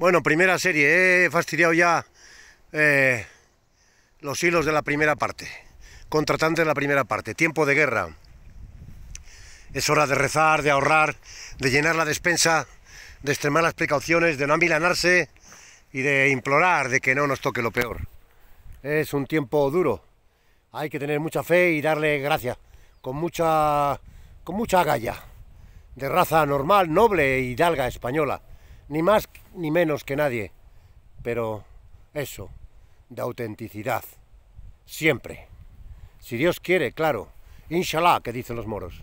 Bueno, primera serie, he fastidiado ya eh, los hilos de la primera parte, contratantes de la primera parte, tiempo de guerra. Es hora de rezar, de ahorrar, de llenar la despensa, de extremar las precauciones, de no amilanarse y de implorar de que no nos toque lo peor. Es un tiempo duro, hay que tener mucha fe y darle gracias, con mucha, con mucha galla de raza normal, noble y dalga española ni más ni menos que nadie, pero eso, de autenticidad, siempre. Si Dios quiere, claro. Inshallah, que dicen los moros.